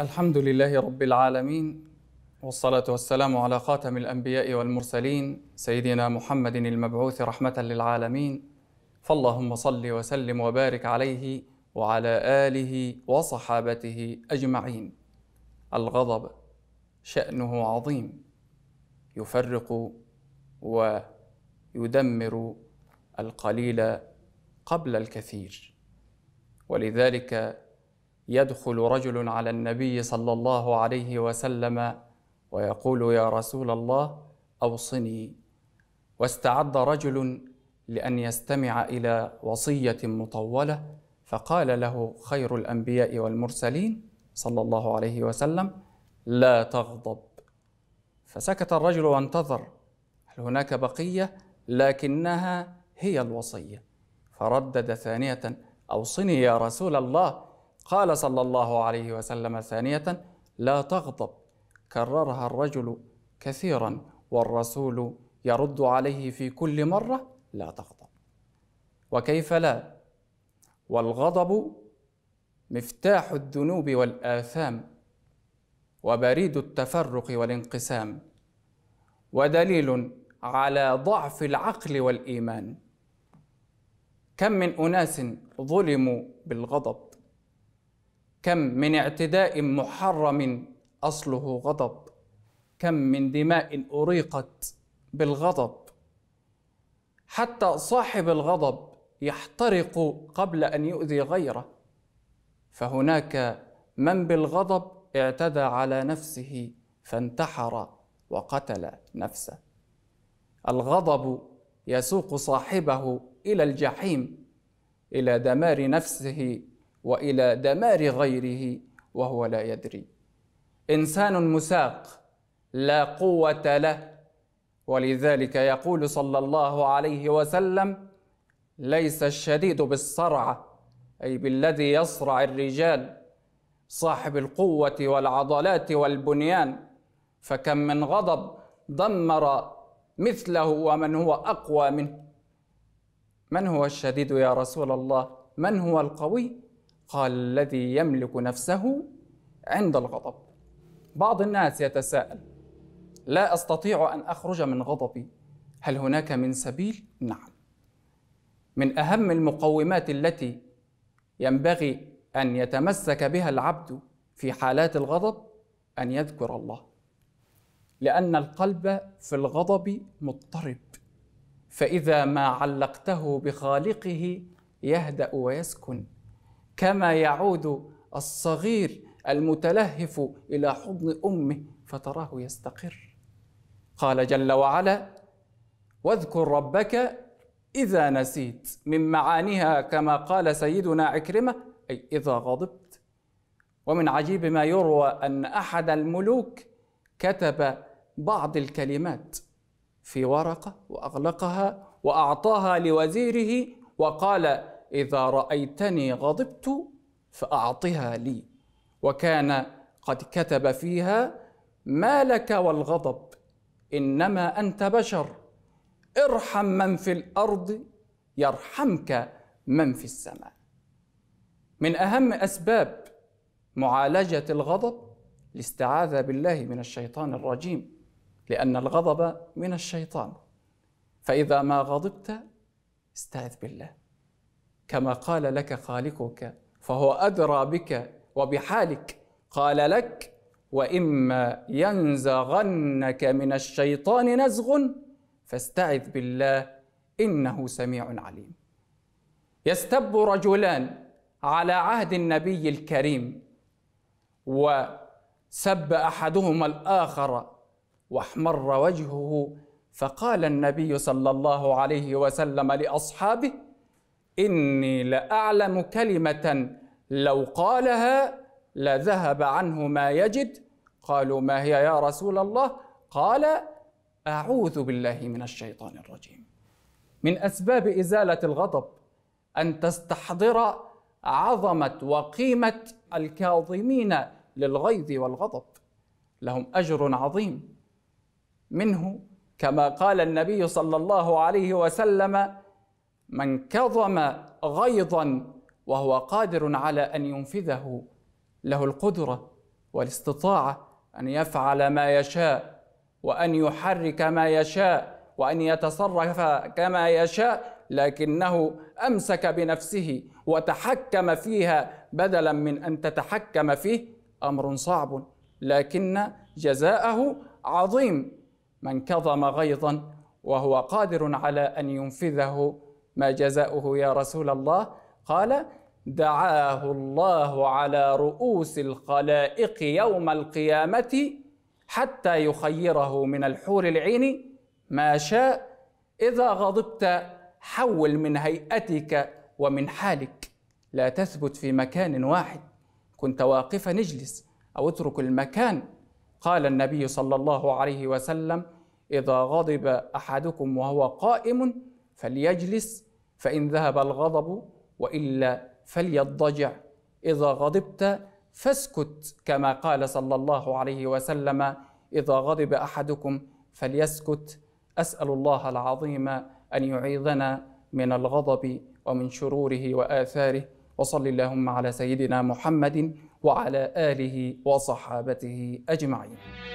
الحمد لله رب العالمين والصلاة والسلام على خاتم الأنبياء والمرسلين سيدنا محمد المبعوث رحمة للعالمين فاللهم صل وسلم وبارك عليه وعلى آله وصحابته أجمعين الغضب شأنه عظيم يفرق ويدمر القليل قبل الكثير ولذلك يدخل رجل على النبي صلى الله عليه وسلم ويقول يا رسول الله اوصني واستعد رجل لان يستمع الى وصيه مطوله فقال له خير الانبياء والمرسلين صلى الله عليه وسلم لا تغضب فسكت الرجل وانتظر هل هناك بقيه لكنها هي الوصيه فردد ثانيه اوصني يا رسول الله قال صلى الله عليه وسلم ثانية لا تغضب كررها الرجل كثيرا والرسول يرد عليه في كل مرة لا تغضب وكيف لا والغضب مفتاح الذنوب والآثام وبريد التفرق والانقسام ودليل على ضعف العقل والايمان كم من اناس ظلموا بالغضب كم من اعتداء محرم اصله غضب كم من دماء اريقت بالغضب حتى صاحب الغضب يحترق قبل ان يؤذي غيره فهناك من بالغضب اعتدى على نفسه فانتحر وقتل نفسه الغضب يسوق صاحبه الى الجحيم الى دمار نفسه والى دمار غيره وهو لا يدري انسان مساق لا قوه له ولذلك يقول صلى الله عليه وسلم ليس الشديد بالصرعه اي بالذي يصرع الرجال صاحب القوه والعضلات والبنيان فكم من غضب دمر مثله ومن هو اقوى منه من هو الشديد يا رسول الله من هو القوي قال الذي يملك نفسه عند الغضب بعض الناس يتساءل لا استطيع ان اخرج من غضبي هل هناك من سبيل نعم من اهم المقومات التي ينبغي ان يتمسك بها العبد في حالات الغضب ان يذكر الله لان القلب في الغضب مضطرب فاذا ما علقته بخالقه يهدا ويسكن كما يعود الصغير المتلهف الى حضن امه فتراه يستقر قال جل وعلا واذكر ربك اذا نسيت من معانيها كما قال سيدنا عكرمه اي اذا غضبت ومن عجيب ما يروى ان احد الملوك كتب بعض الكلمات في ورقه واغلقها واعطاها لوزيره وقال إذا رأيتني غضبت فأعطها لي وكان قد كتب فيها ما لك والغضب إنما أنت بشر ارحم من في الأرض يرحمك من في السماء من أهم أسباب معالجة الغضب الاستعاذة بالله من الشيطان الرجيم لأن الغضب من الشيطان فإذا ما غضبت استعذ بالله كما قال لك خالقك فهو أدرى بك وبحالك قال لك وإما ينزغنك من الشيطان نزغ فاستعذ بالله إنه سميع عليم يستب رجلان على عهد النبي الكريم وسب أحدهما الآخر واحمر وجهه فقال النبي صلى الله عليه وسلم لأصحابه إني لأعلم كلمة لو قالها لذهب عنه ما يجد قالوا ما هي يا رسول الله قال أعوذ بالله من الشيطان الرجيم من أسباب إزالة الغضب أن تستحضر عظمة وقيمة الكاظمين للغيظ والغضب لهم أجر عظيم منه كما قال النبي صلى الله عليه وسلم من كظم غيظا وهو قادر على ان ينفذه له القدره والاستطاعه ان يفعل ما يشاء وان يحرك ما يشاء وان يتصرف كما يشاء لكنه امسك بنفسه وتحكم فيها بدلا من ان تتحكم فيه امر صعب لكن جزاءه عظيم من كظم غيظا وهو قادر على ان ينفذه ما جزاؤه يا رسول الله قال دعاه الله على رؤوس الخلائق يوم القيامه حتى يخيره من الحور العين ما شاء اذا غضبت حول من هيئتك ومن حالك لا تثبت في مكان واحد كنت واقفا اجلس او اترك المكان قال النبي صلى الله عليه وسلم اذا غضب احدكم وهو قائم فليجلس فإن ذهب الغضب وإلا فليضجع إذا غضبت فاسكت كما قال صلى الله عليه وسلم إذا غضب أحدكم فليسكت أسأل الله العظيم أن يعيذنا من الغضب ومن شروره وآثاره وصل اللهم على سيدنا محمد وعلى آله وصحابته أجمعين